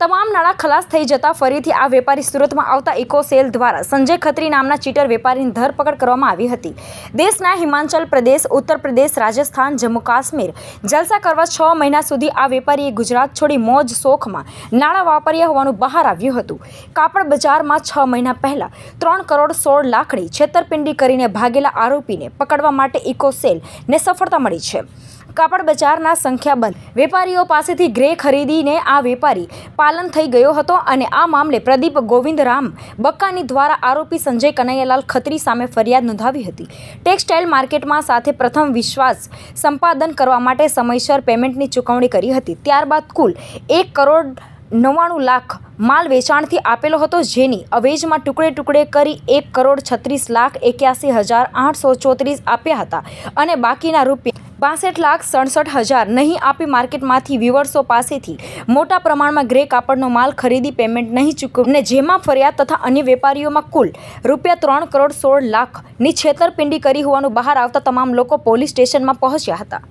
તમામ નાણાં ખલાસ થઈ જતાં ફરીથી આ વેપારી સુરતમાં આવતા ઇકો દ્વારા સંજય ખત્રી નામના ચીટર વેપારીની ધરપકડ કરવામાં આવી હતી દેશના હિમાચલ પ્રદેશ ઉત્તર પ્રદેશ રાજસ્થાન જમ્મુ કાશ્મીર જલસા કરવા છ મહિના સુધી આ વેપારીએ ગુજરાત છોડી મોજ શોખમાં નાણાં વાપર્યા હોવાનું બહાર આવ્યું હતું કાપડ બજારમાં છ મહિના પહેલાં ત્રણ કરોડ સોળ લાખની છેતરપિંડી કરીને ભાગેલા આરોપીને પકડવા માટે ઇકોસેલને સફળતા મળી છે કાપડ બજારના સંખ્યાબંધ વેપારીઓ પાસેથી ગ્રે ખરીદીને આ વેપારી પાલન થઈ ગયો હતો અને આ મામલે પ્રદીપ ગોવિંદ રામ બક્કાની દ્વારા આરોપી સંજય કનૈયાલાલ ખત્રી સામે ફરિયાદ નોંધાવી હતી ટેક્સટાઇલ માર્કેટમાં સાથે પ્રથમ વિશ્વાસ સંપાદન કરવા માટે સમયસર પેમેન્ટની ચૂકવણી કરી હતી ત્યારબાદ કુલ એક કરોડ નવ્વાણું લાખ માલ વેચાણથી આપેલો હતો જેની અવેજમાં ટુકડે ટુકડે કરી એક કરોડ છત્રીસ લાખ એક્યાસી હજાર આઠસો ચોત્રીસ આપ્યા હતા અને બાકીના રૂપિયા બાસઠ લાખ સડસઠ હજાર નહીં આપી માર્કેટમાંથી વિવર્સો પાસેથી મોટા પ્રમાણમાં ગ્રે કાપડનો માલ ખરીદી પેમેન્ટ નહીં ચૂકવ્યું અને જેમાં ફરિયાદ તથા અન્ય વેપારીઓમાં કુલ રૂપિયા ત્રણ કરોડ સોળ લાખની છેતરપિંડી કરી હોવાનું બહાર આવતા તમામ લોકો પોલીસ સ્ટેશનમાં પહોંચ્યા હતા